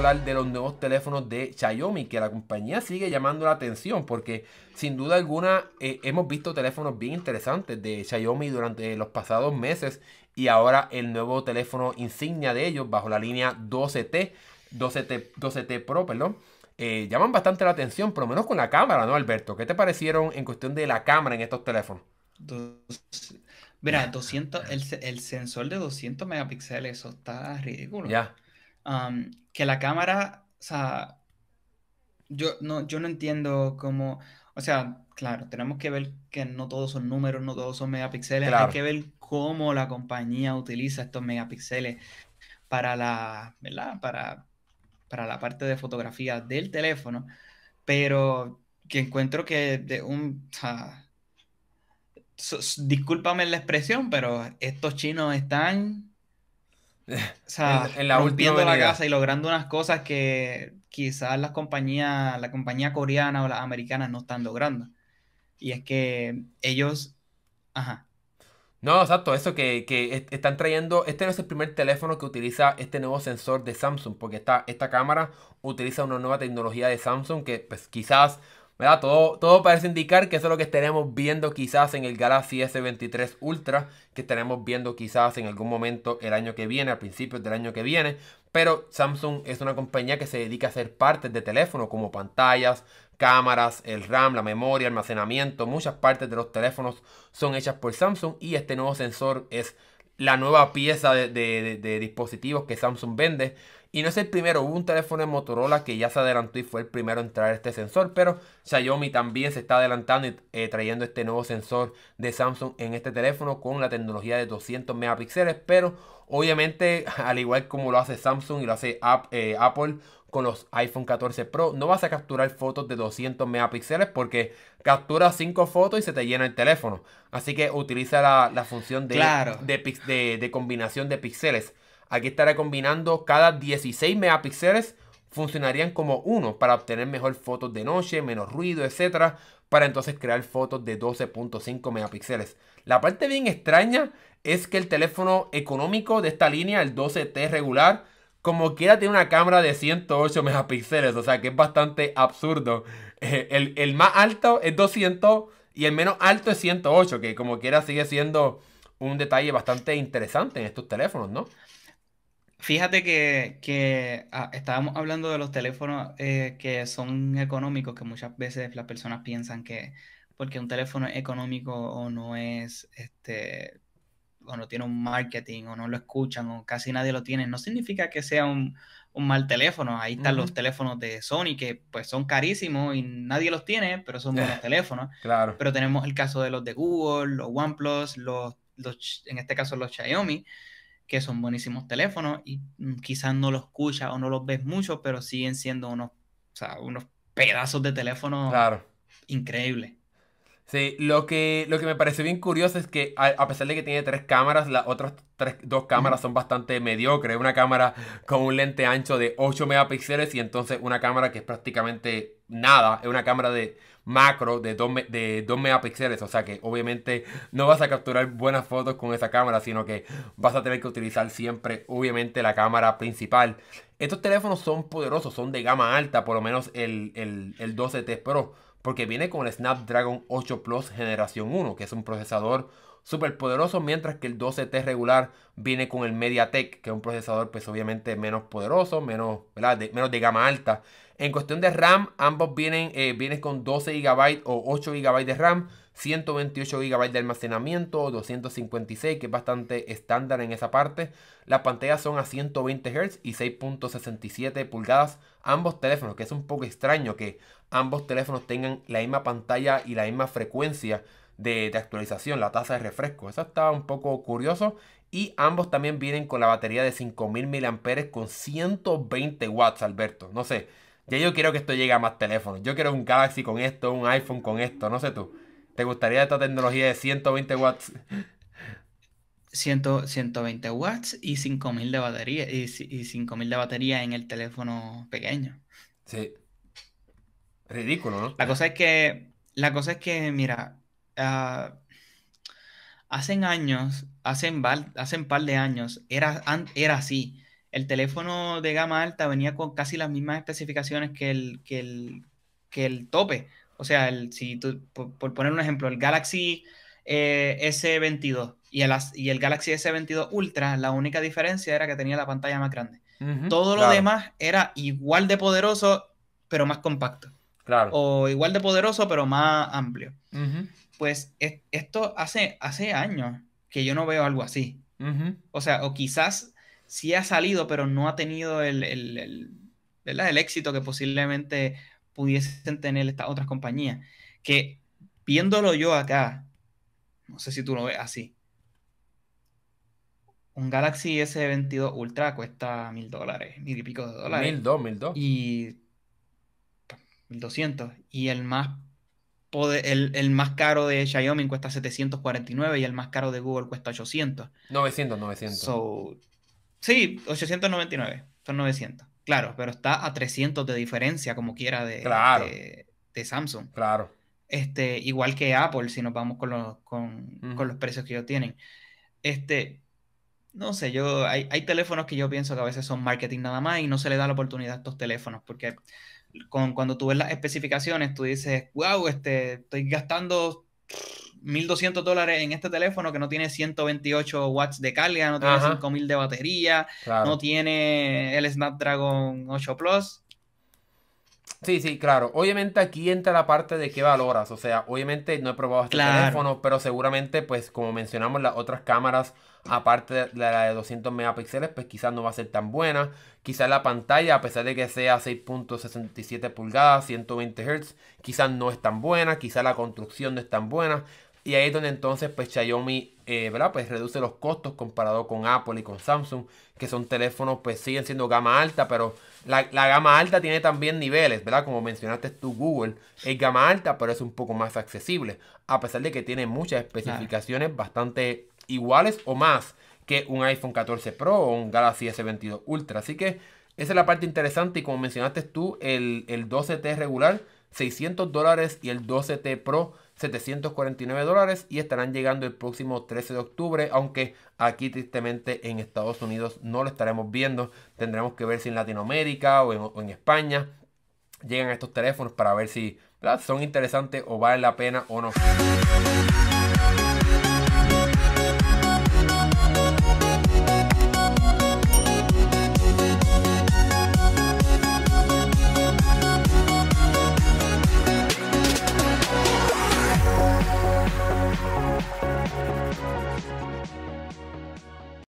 hablar de los nuevos teléfonos de Xiaomi, que la compañía sigue llamando la atención porque sin duda alguna eh, hemos visto teléfonos bien interesantes de Xiaomi durante los pasados meses y ahora el nuevo teléfono insignia de ellos bajo la línea 12T, 12T, 12T Pro, perdón. Eh, llaman bastante la atención, por lo menos con la cámara, ¿no, Alberto? ¿Qué te parecieron en cuestión de la cámara en estos teléfonos? Mira, 200, el, sensor de 200 megapíxeles, eso está ridículo. Ya que la cámara, o sea, yo no, yo no entiendo cómo, o sea, claro, tenemos que ver que no todos son números, no todos son megapíxeles, hay que ver cómo la compañía utiliza estos megapíxeles para la, ¿verdad? Para, la parte de fotografía del teléfono, pero que encuentro que de un... O sea, discúlpame la expresión, pero estos chinos están O sea, en, la rompiendo la casa y logrando unas cosas que quizás las compañías, la compañía coreana o las americanas no están logrando. Y es que ellos, ajá. No, exacto, eso que, están trayendo, este no es el primer teléfono que utiliza este nuevo sensor de Samsung, porque esta, esta cámara utiliza una nueva tecnología de Samsung que pues quizás todo, todo parece indicar que eso es lo que estaremos viendo quizás en el Galaxy S23 Ultra, que estaremos viendo quizás en algún momento el año que viene, a principios del año que viene. Pero Samsung es una compañía que se dedica a hacer partes de teléfono como pantallas, cámaras, el RAM, la memoria, almacenamiento. Muchas partes de los teléfonos son hechas por Samsung y este nuevo sensor es la nueva pieza de, dispositivos que Samsung vende. Y no es el primero, hubo un teléfono de Motorola que ya se adelantó y fue el primero en traer este sensor, pero Xiaomi también se está adelantando y eh, trayendo este nuevo sensor de Samsung en este teléfono con la tecnología de 200 megapíxeles, pero obviamente al igual como lo hace Samsung y lo hace eh, Apple, con los iPhone 14 Pro. No vas a capturar fotos de 200 megapíxeles porque capturas 5 fotos y se te llena el teléfono. Así que utiliza la, función de, combinación de píxeles. Aquí estará combinando cada 16 megapíxeles. Funcionarían como uno para obtener mejor fotos de noche, menos ruido, etcétera, Para entonces crear fotos de 12.5 megapíxeles. La parte bien extraña es que el teléfono económico de esta línea, el 12T regular, como quiera tiene una cámara de 108 megapíxeles, o sea que es bastante absurdo. Eh, el, más alto es 200 y el menos alto es 108, que como quiera sigue siendo un detalle bastante interesante en estos teléfonos, ¿no? Fíjate que, ah, estábamos hablando de los teléfonos eh, que son económicos, que muchas veces las personas piensan que porque un teléfono es económico o no es este, o no tiene un marketing o no lo escuchan o casi nadie lo tiene, no significa que sea un, mal teléfono. Ahí están los teléfonos de Sony que pues son carísimos y nadie los tiene, pero son buenos teléfonos. Claro. Pero tenemos el caso de los de Google, los OnePlus, los, en este caso los Xiaomi, que son buenísimos teléfonos y mm, quizás no los escuchas o no los ves mucho, pero siguen siendo unos, unos pedazos de teléfono claro. increíbles. Sí, lo que, lo que me pareció bien curioso es que a, pesar de que tiene tres cámaras, las otras tres, dos cámaras son bastante mediocres. Una cámara con un lente ancho de 8 megapíxeles y entonces una cámara que es prácticamente nada. Es una cámara de macro de 2, de 2 megapíxeles. O sea que obviamente no vas a capturar buenas fotos con esa cámara, sino que vas a tener que utilizar siempre obviamente la cámara principal. Estos teléfonos son poderosos, son de gama alta, por lo menos el, el, el 12T Pro porque viene con el Snapdragon 8 Plus Generación 1, que es un procesador súper poderoso, mientras que el 12T regular viene con el MediaTek, que es un procesador pues obviamente menos poderoso, menos, de, menos de gama alta. En cuestión de RAM, ambos vienen, eh, con 12 GB o 8 GB de RAM, 128 GB de almacenamiento, 256, que es bastante estándar en esa parte. Las pantallas son a 120 Hz y 6.67 pulgadas ambos teléfonos, que es un poco extraño que ambos teléfonos tengan la misma pantalla y la misma frecuencia de, actualización, la tasa de refresco. Eso está un poco curioso. Y ambos también vienen con la batería de 5000 mAh con 120 watts, Alberto. No sé, ya yo quiero que esto llegue a más teléfonos. Yo quiero un Galaxy con esto, un iPhone con esto, no sé tú. ¿Te gustaría esta tecnología de 120 watts? 120 watts y 5000 de batería y, y 5000 de batería en el teléfono pequeño. Sí. Ridículo, ¿no? La cosa es que, la cosa es que mira, ah, hace años, hace un par de años, era, era así. El teléfono de gama alta venía con casi las mismas especificaciones que el, que el, que el tope. O sea, el, si por, poner un ejemplo, el Galaxy eh, S22 y el, y el Galaxy S22 Ultra, la única diferencia era que tenía la pantalla más grande. Todo lo demás era igual de poderoso, pero más compacto. O igual de poderoso, pero más amplio. Pues esto hace, hace años que yo no veo algo así. O sea, o quizás sí ha salido, pero no ha tenido el, el éxito que posiblemente pudiesen tener estas otras compañías. Que viéndolo yo acá, no sé si tú lo ves así. Un Galaxy S22 Ultra cuesta mil dólares, mil y pico de dólares. Mil dos, mil dos. Y 1200. Y el más, el, más caro de Xiaomi cuesta 749 y el más caro de Google cuesta 800. 900, 900. sí, 899, son 900. Claro, pero está a 300 de diferencia, como quiera, de, de, Samsung. Claro. Este, igual que Apple, si nos vamos con los, precios que ellos tienen. Este, no sé, yo hay, hay, teléfonos que yo pienso que a veces son marketing nada más y no se le da la oportunidad a estos teléfonos, porque con, cuando tú ves las especificaciones, tú dices, wow, este, estoy gastando 1200 dólares en este teléfono que no tiene 128 watts de carga, no tiene 5000 de batería, no tiene el Snapdragon 8 Plus. Sí, sí, claro. Obviamente aquí entra la parte de qué valoras. O sea, obviamente no he probado este teléfono, pero seguramente, pues como mencionamos, las otras cámaras, aparte de la de 200 megapíxeles, pues quizás no va a ser tan buena. Quizás la pantalla, a pesar de que sea 6.67 pulgadas, 120 Hz, quizás no es tan buena. Quizás la construcción no es tan buena. Y ahí es donde entonces pues Xiaomi eh, ¿verdad? Pues reduce los costos comparado con Apple y con Samsung, que son teléfonos pues siguen siendo gama alta, pero la, gama alta tiene también niveles, ¿verdad? Como mencionaste tú, Google es gama alta, pero es un poco más accesible, a pesar de que tiene muchas especificaciones bastante iguales o más que un iPhone 14 Pro o un Galaxy S22 Ultra. Así que esa es la parte interesante y como mencionaste tú, el, el 12T regular, 600 dólares y el 12T Pro, 749 dólares y estarán llegando el próximo 13 de octubre, aunque aquí tristemente en Estados Unidos no lo estaremos viendo, tendremos que ver si en Latinoamérica o en, España llegan estos teléfonos para ver si son interesantes o vale la pena o no.